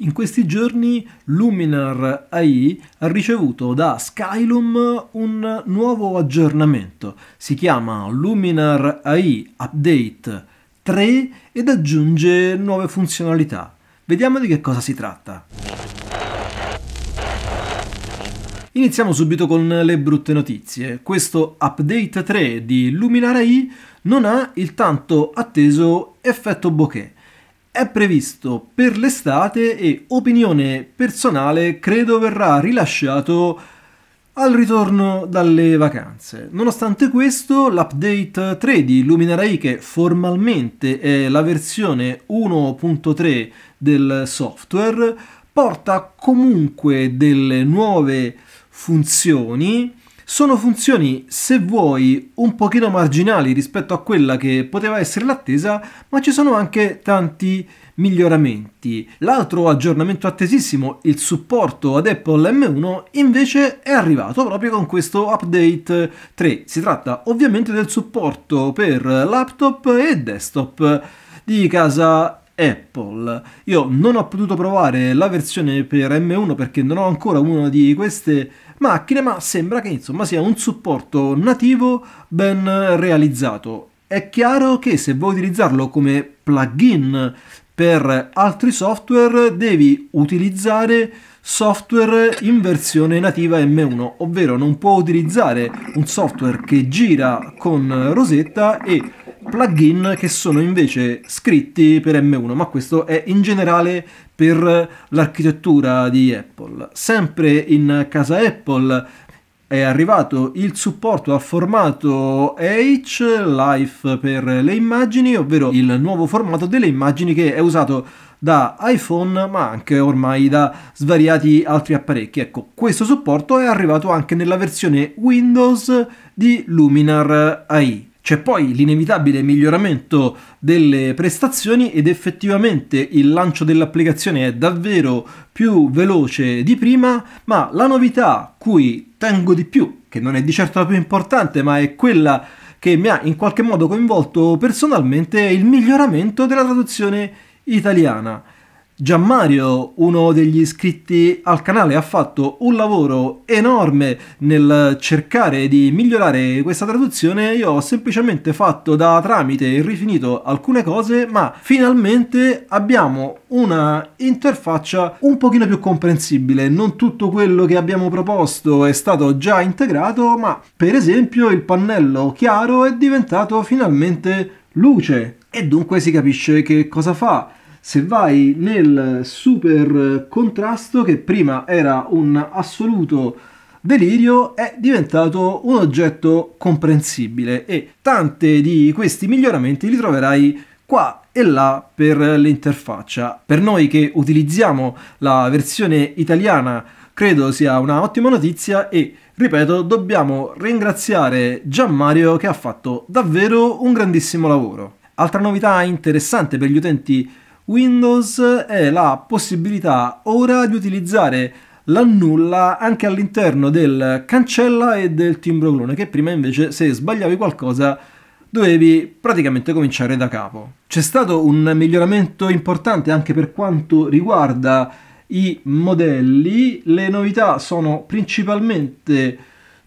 In questi giorni Luminar AI ha ricevuto da Skylum un nuovo aggiornamento. Si chiama Luminar AI Update 3 ed aggiunge nuove funzionalità. Vediamo di che cosa si tratta. Iniziamo subito con le brutte notizie. Questo update 3 di Luminar AI non ha il tanto atteso effetto bokeh è previsto per l'estate e opinione personale credo verrà rilasciato al ritorno dalle vacanze. Nonostante questo, l'update 3 di Luminarei, che formalmente è la versione 1.3 del software, porta comunque delle nuove funzioni sono funzioni, se vuoi, un pochino marginali rispetto a quella che poteva essere l'attesa, ma ci sono anche tanti miglioramenti. L'altro aggiornamento attesissimo, il supporto ad Apple M1, invece è arrivato proprio con questo update 3. Si tratta ovviamente del supporto per laptop e desktop di casa Apple. Io non ho potuto provare la versione per M1 perché non ho ancora una di queste macchine, ma sembra che insomma sia un supporto nativo ben realizzato. È chiaro che se vuoi utilizzarlo come plugin per altri software devi utilizzare software in versione nativa M1, ovvero non puoi utilizzare un software che gira con Rosetta e plugin che sono invece scritti per M1, ma questo è in generale per l'architettura di Apple. Sempre in casa Apple è arrivato il supporto a formato H Life per le immagini, ovvero il nuovo formato delle immagini che è usato da iPhone ma anche ormai da svariati altri apparecchi. Ecco, questo supporto è arrivato anche nella versione Windows di Luminar AI. C'è poi l'inevitabile miglioramento delle prestazioni ed effettivamente il lancio dell'applicazione è davvero più veloce di prima, ma la novità cui tengo di più, che non è di certo la più importante, ma è quella che mi ha in qualche modo coinvolto personalmente, è il miglioramento della traduzione italiana. Gianmario, uno degli iscritti al canale, ha fatto un lavoro enorme nel cercare di migliorare questa traduzione. Io ho semplicemente fatto da tramite e rifinito alcune cose, ma finalmente abbiamo una interfaccia un pochino più comprensibile. Non tutto quello che abbiamo proposto è stato già integrato, ma per esempio il pannello chiaro è diventato finalmente luce e dunque si capisce che cosa fa se vai nel super contrasto che prima era un assoluto delirio è diventato un oggetto comprensibile e tante di questi miglioramenti li troverai qua e là per l'interfaccia. Per noi che utilizziamo la versione italiana credo sia una ottima notizia e ripeto dobbiamo ringraziare Gianmario che ha fatto davvero un grandissimo lavoro. Altra novità interessante per gli utenti Windows è la possibilità ora di utilizzare l'annulla anche all'interno del cancella e del timbro clone, che prima invece se sbagliavi qualcosa dovevi praticamente cominciare da capo. C'è stato un miglioramento importante anche per quanto riguarda i modelli, le novità sono principalmente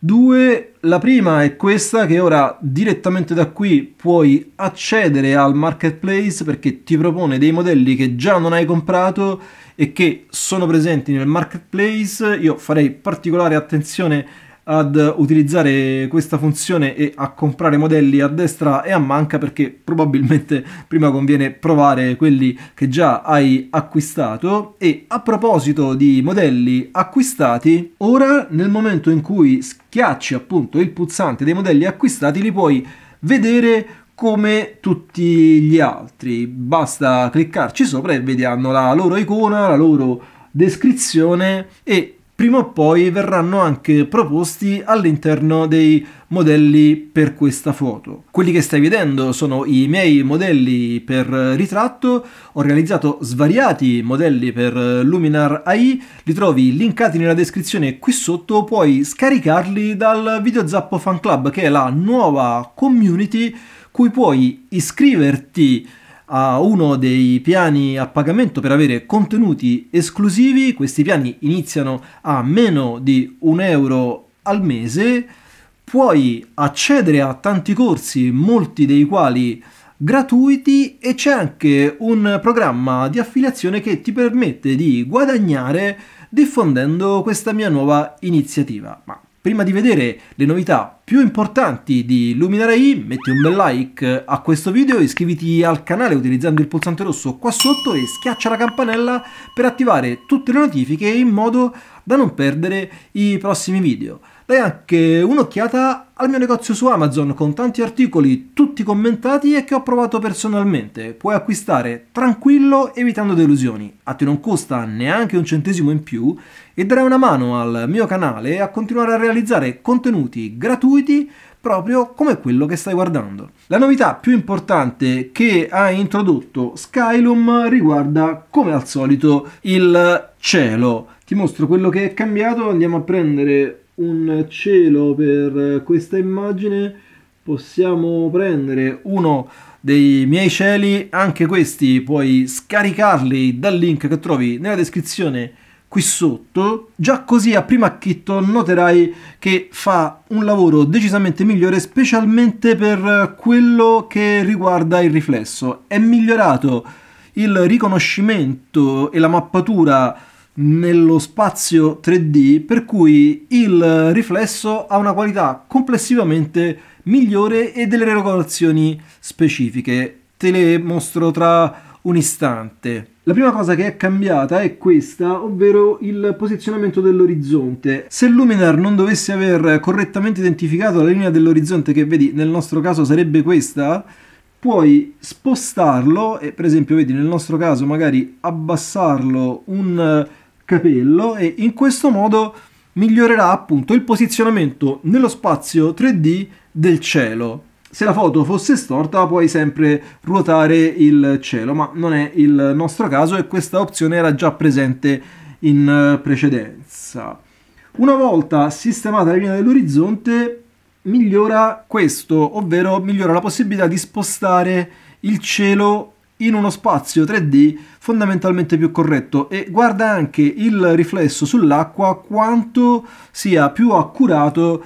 Due, la prima è questa che ora direttamente da qui puoi accedere al marketplace perché ti propone dei modelli che già non hai comprato e che sono presenti nel marketplace. Io farei particolare attenzione ad utilizzare questa funzione e a comprare modelli a destra e a manca perché probabilmente prima conviene provare quelli che già hai acquistato e a proposito di modelli acquistati ora nel momento in cui schiacci appunto il pulsante dei modelli acquistati li puoi vedere come tutti gli altri basta cliccarci sopra e vediamo la loro icona la loro descrizione e prima o poi verranno anche proposti all'interno dei modelli per questa foto. Quelli che stai vedendo sono i miei modelli per ritratto, ho realizzato svariati modelli per Luminar AI, li trovi linkati nella descrizione qui sotto, puoi scaricarli dal Video Zappo Fan Club che è la nuova community cui puoi iscriverti a uno dei piani a pagamento per avere contenuti esclusivi. Questi piani iniziano a meno di un euro al mese. Puoi accedere a tanti corsi, molti dei quali gratuiti e c'è anche un programma di affiliazione che ti permette di guadagnare diffondendo questa mia nuova iniziativa. Ma Prima di vedere le novità più importanti di Luminarei, metti un bel like a questo video, iscriviti al canale utilizzando il pulsante rosso qua sotto e schiaccia la campanella per attivare tutte le notifiche in modo da non perdere i prossimi video dai anche un'occhiata al mio negozio su Amazon con tanti articoli tutti commentati e che ho provato personalmente. Puoi acquistare tranquillo evitando delusioni. A te non costa neanche un centesimo in più e darai una mano al mio canale a continuare a realizzare contenuti gratuiti proprio come quello che stai guardando. La novità più importante che ha introdotto Skylum riguarda, come al solito, il cielo. Ti mostro quello che è cambiato, andiamo a prendere un cielo per questa immagine possiamo prendere uno dei miei cieli, anche questi puoi scaricarli dal link che trovi nella descrizione qui sotto, già così a prima acchitto noterai che fa un lavoro decisamente migliore specialmente per quello che riguarda il riflesso, è migliorato il riconoscimento e la mappatura nello spazio 3D, per cui il riflesso ha una qualità complessivamente migliore e delle regolazioni specifiche. Te le mostro tra un istante. La prima cosa che è cambiata è questa, ovvero il posizionamento dell'orizzonte. Se Luminar non dovesse aver correttamente identificato la linea dell'orizzonte, che vedi nel nostro caso sarebbe questa, puoi spostarlo e per esempio vedi nel nostro caso magari abbassarlo un capello e in questo modo migliorerà appunto il posizionamento nello spazio 3D del cielo. Se la foto fosse storta puoi sempre ruotare il cielo, ma non è il nostro caso e questa opzione era già presente in eh, precedenza. Una volta sistemata la linea dell'orizzonte migliora questo, ovvero migliora la possibilità di spostare il cielo in uno spazio 3D fondamentalmente più corretto e guarda anche il riflesso sull'acqua quanto sia più accurato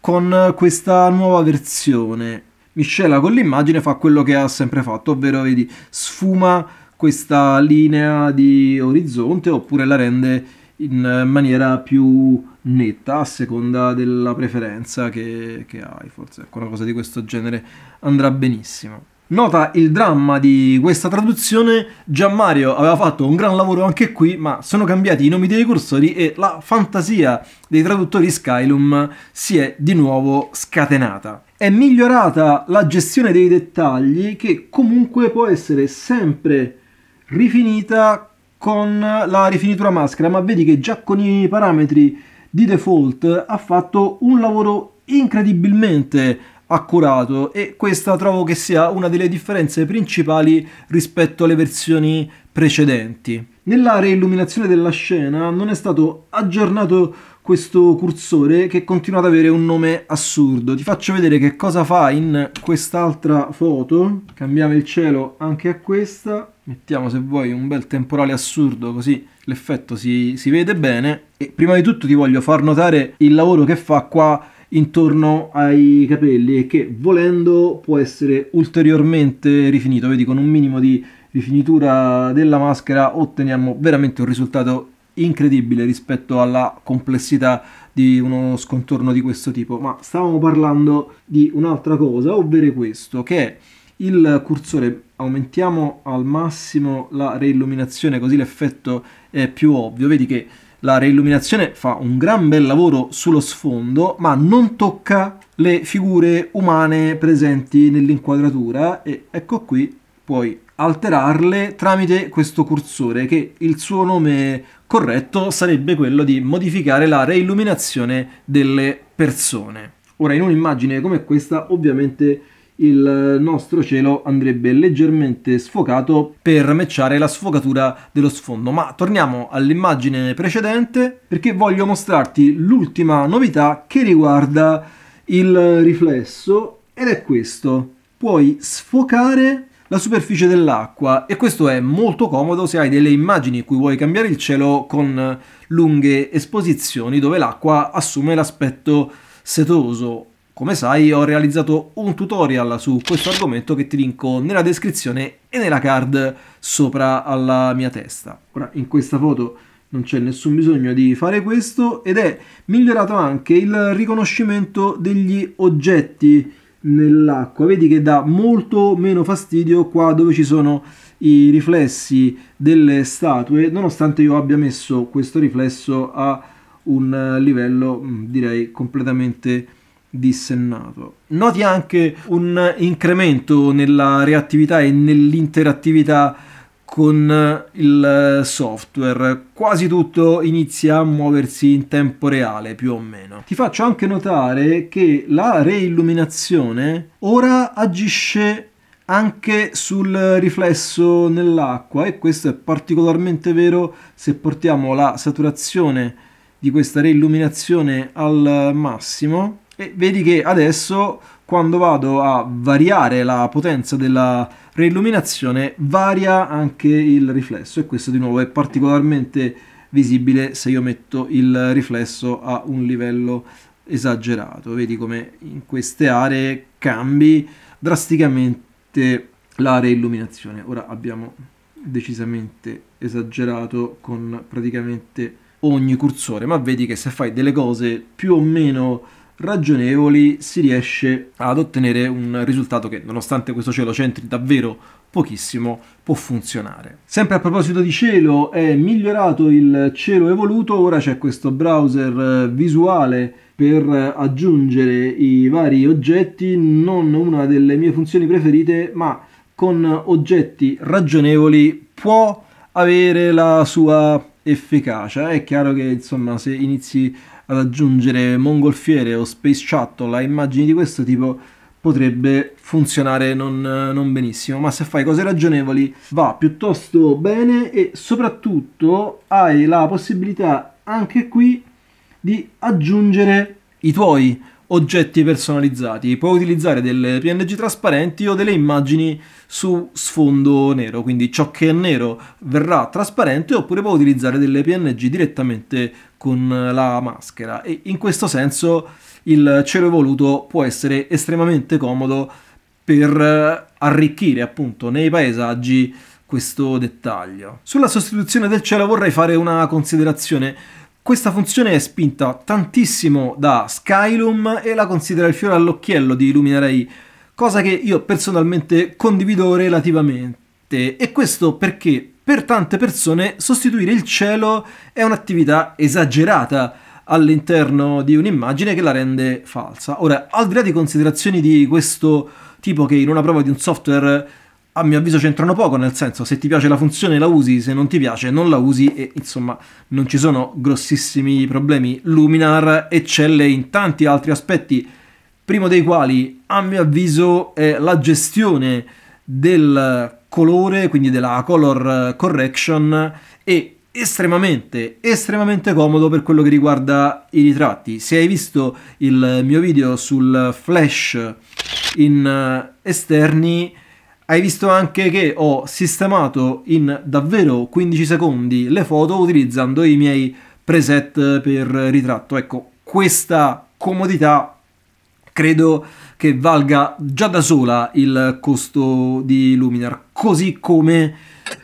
con questa nuova versione. Miscela con l'immagine fa quello che ha sempre fatto, ovvero vedi, sfuma questa linea di orizzonte oppure la rende in maniera più netta a seconda della preferenza che, che hai, forse ecco, una cosa di questo genere andrà benissimo. Nota il dramma di questa traduzione, Mario aveva fatto un gran lavoro anche qui, ma sono cambiati i nomi dei cursori e la fantasia dei traduttori Skylum si è di nuovo scatenata. È migliorata la gestione dei dettagli che comunque può essere sempre rifinita con la rifinitura maschera, ma vedi che già con i parametri di default ha fatto un lavoro incredibilmente accurato e questa trovo che sia una delle differenze principali rispetto alle versioni precedenti. Nella reilluminazione della scena non è stato aggiornato questo cursore che continua ad avere un nome assurdo. Ti faccio vedere che cosa fa in quest'altra foto. Cambiamo il cielo anche a questa. Mettiamo se vuoi un bel temporale assurdo così l'effetto si, si vede bene. E prima di tutto ti voglio far notare il lavoro che fa qua intorno ai capelli e che volendo può essere ulteriormente rifinito. Vedi, con un minimo di rifinitura della maschera otteniamo veramente un risultato incredibile rispetto alla complessità di uno scontorno di questo tipo. Ma stavamo parlando di un'altra cosa, ovvero questo, che è il cursore aumentiamo al massimo la reilluminazione così l'effetto è più ovvio vedi che la reilluminazione fa un gran bel lavoro sullo sfondo, ma non tocca le figure umane presenti nell'inquadratura e ecco qui puoi alterarle tramite questo cursore che il suo nome corretto sarebbe quello di modificare la reilluminazione delle persone. Ora in un'immagine come questa ovviamente il nostro cielo andrebbe leggermente sfocato per matchare la sfocatura dello sfondo. Ma torniamo all'immagine precedente perché voglio mostrarti l'ultima novità che riguarda il riflesso ed è questo. Puoi sfocare la superficie dell'acqua e questo è molto comodo se hai delle immagini in cui vuoi cambiare il cielo con lunghe esposizioni dove l'acqua assume l'aspetto setoso come sai ho realizzato un tutorial su questo argomento che ti linko nella descrizione e nella card sopra alla mia testa. Ora in questa foto non c'è nessun bisogno di fare questo ed è migliorato anche il riconoscimento degli oggetti nell'acqua. Vedi che dà molto meno fastidio qua dove ci sono i riflessi delle statue, nonostante io abbia messo questo riflesso a un livello mm, direi completamente diverso dissennato. Noti anche un incremento nella reattività e nell'interattività con il software. Quasi tutto inizia a muoversi in tempo reale, più o meno. Ti faccio anche notare che la reilluminazione ora agisce anche sul riflesso nell'acqua e questo è particolarmente vero se portiamo la saturazione di questa reilluminazione al massimo e vedi che adesso quando vado a variare la potenza della reilluminazione varia anche il riflesso e questo di nuovo è particolarmente visibile se io metto il riflesso a un livello esagerato vedi come in queste aree cambi drasticamente la reilluminazione ora abbiamo decisamente esagerato con praticamente ogni cursore ma vedi che se fai delle cose più o meno ragionevoli si riesce ad ottenere un risultato che nonostante questo cielo centri davvero pochissimo può funzionare. Sempre a proposito di cielo, è migliorato il cielo evoluto, ora c'è questo browser eh, visuale per aggiungere i vari oggetti, non una delle mie funzioni preferite, ma con oggetti ragionevoli può avere la sua efficacia. È chiaro che insomma se inizi raggiungere mongolfiere o space shuttle a immagini di questo tipo potrebbe funzionare non, non, benissimo, ma se fai cose ragionevoli va piuttosto bene e soprattutto hai la possibilità anche qui di aggiungere i tuoi oggetti personalizzati. Puoi utilizzare delle PNG trasparenti o delle immagini su sfondo nero, quindi ciò che è nero verrà trasparente oppure puoi utilizzare delle PNG direttamente con la maschera e in questo senso il cielo evoluto può essere estremamente comodo per eh, arricchire appunto nei paesaggi questo dettaglio. Sulla sostituzione del cielo vorrei fare una considerazione questa funzione è spinta tantissimo da Skylum e la considera il fiore all'occhiello di Luminarei, cosa che io personalmente condivido relativamente. E questo perché per tante persone sostituire il cielo è un'attività esagerata all'interno di un'immagine che la rende falsa. Ora, al di là di considerazioni di questo tipo che in una prova di un software a mio avviso c'entrano poco, nel senso se ti piace la funzione la usi, se non ti piace non la usi e insomma non ci sono grossissimi problemi. Luminar eccelle in tanti altri aspetti, primo dei quali a mio avviso è la gestione del colore, quindi della color eh, correction e estremamente, estremamente comodo per quello che riguarda i ritratti. Se hai visto il mio video sul flash in eh, esterni hai visto anche che ho sistemato in davvero 15 secondi le foto utilizzando i miei preset per ritratto. Ecco, questa comodità credo che valga già da sola il costo di Luminar, così come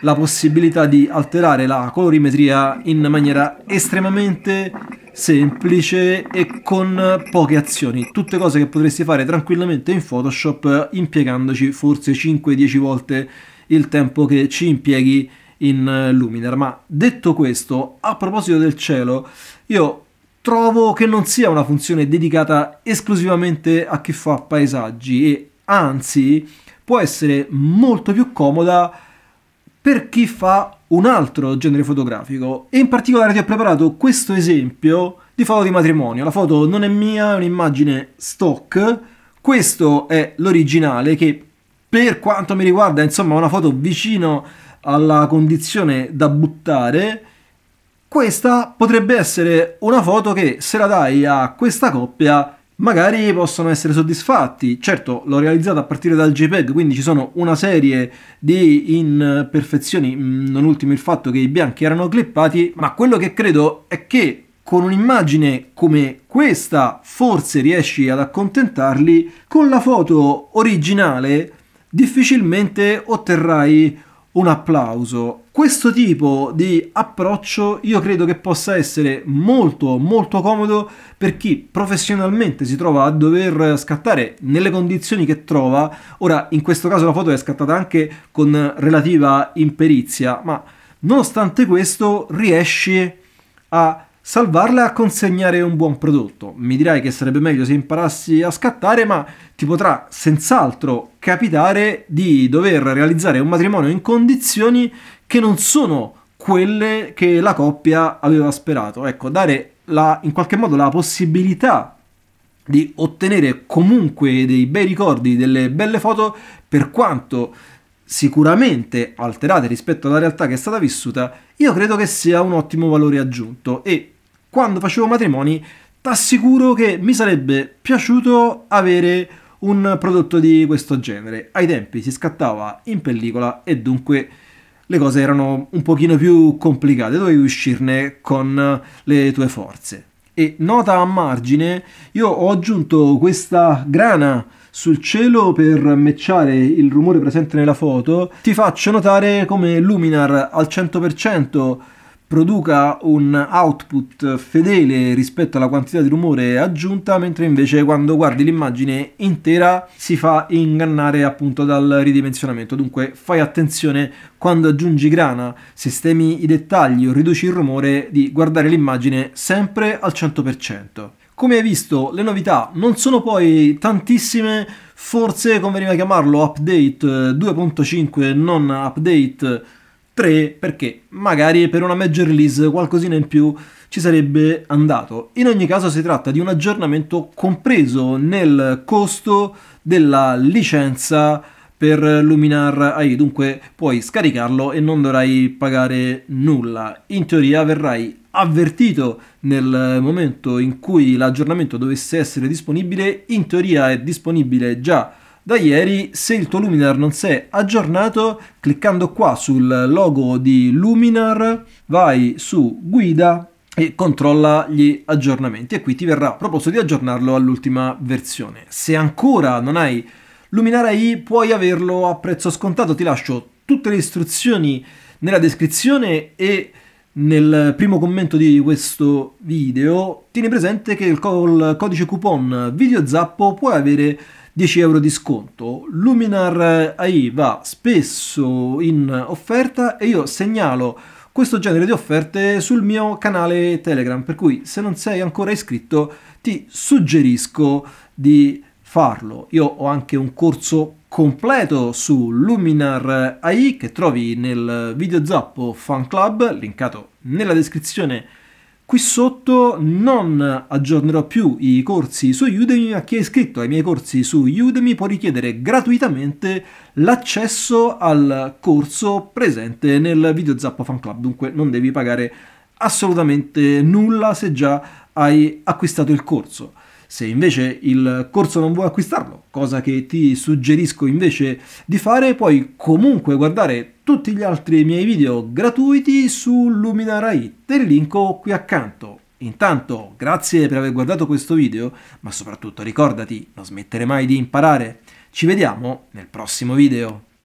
la possibilità di alterare la colorimetria in maniera estremamente semplice e con poche azioni, tutte cose che potresti fare tranquillamente in Photoshop impiegandoci forse 5-10 volte il tempo che ci impieghi in Luminar. Ma detto questo, a proposito del cielo, io trovo che non sia una funzione dedicata esclusivamente a chi fa paesaggi e anzi può essere molto più comoda per chi fa un altro genere fotografico e in particolare ti ho preparato questo esempio di foto di matrimonio. La foto non è mia, è un'immagine stock. Questo è l'originale che per quanto mi riguarda, insomma, è una foto vicino alla condizione da buttare. Questa potrebbe essere una foto che se la dai a questa coppia magari possono essere soddisfatti. Certo, l'ho realizzato a partire dal JPEG, quindi ci sono una serie di imperfezioni, mm, non ultimo il fatto che i bianchi erano clippati, ma quello che credo è che con un'immagine come questa forse riesci ad accontentarli, con la foto originale difficilmente otterrai un applauso questo tipo di approccio io credo che possa essere molto molto comodo per chi professionalmente si trova a dover scattare nelle condizioni che trova. Ora in questo caso la foto è scattata anche con relativa imperizia, ma nonostante questo riesci a salvarla e a consegnare un buon prodotto. Mi dirai che sarebbe meglio se imparassi a scattare, ma ti potrà senz'altro capitare di dover realizzare un matrimonio in condizioni che non sono quelle che la coppia aveva sperato. Ecco, dare la, in qualche modo la possibilità di ottenere comunque dei bei ricordi, delle belle foto, per quanto sicuramente alterate rispetto alla realtà che è stata vissuta, io credo che sia un ottimo valore aggiunto e quando facevo matrimoni t'assicuro che mi sarebbe piaciuto avere un prodotto di questo genere. Ai tempi si scattava in pellicola e dunque le cose erano un pochino più complicate, dovevi uscirne con eh, le tue forze. E nota a margine, io ho aggiunto questa grana sul cielo per mecciare il rumore presente nella foto, ti faccio notare come Luminar al 100% produca un output fedele rispetto alla quantità di rumore aggiunta, mentre invece quando guardi l'immagine intera si fa ingannare appunto dal ridimensionamento. Dunque fai attenzione quando aggiungi grana, sistemi i dettagli o riduci il rumore di guardare l'immagine sempre al 100%. Come hai visto, le novità non sono poi tantissime, forse conveniva chiamarlo update 2.5 eh, non update 3 perché magari per una major release qualcosina in più ci sarebbe andato. In ogni caso si tratta di un aggiornamento compreso nel costo della licenza per Luminar AI, dunque puoi scaricarlo e non dovrai pagare nulla. In teoria verrai avvertito nel momento in cui l'aggiornamento dovesse essere disponibile, in teoria è disponibile già da ieri, se il tuo Luminar non si è aggiornato, cliccando qua sul logo di Luminar, vai su guida e controlla gli aggiornamenti e qui ti verrà proposto di aggiornarlo all'ultima versione. Se ancora non hai Luminar AI puoi averlo a prezzo scontato, ti lascio tutte le istruzioni nella descrizione e nel primo commento di questo video. Tieni presente che col codice coupon VideoZappo puoi avere 10 euro di sconto. Luminar eh, AI va spesso in offerta e io segnalo questo genere di offerte sul mio canale Telegram, per cui se non sei ancora iscritto ti suggerisco di farlo. Io ho anche un corso completo su Luminar AI che trovi nel video zappo fan club, linkato nella descrizione Qui sotto non aggiornerò più i corsi su Udemy, ma chi è iscritto ai miei corsi su Udemy può richiedere gratuitamente l'accesso al corso presente nel Video Zappa Fan Club, dunque non devi pagare assolutamente nulla se già hai acquistato il corso. Se invece il corso non vuoi acquistarlo, cosa che ti suggerisco invece di fare, puoi comunque guardare tutti gli altri miei video gratuiti su Luminarai, te link qui accanto. Intanto, grazie per aver guardato questo video, ma soprattutto ricordati, non smettere mai di imparare. Ci vediamo nel prossimo video.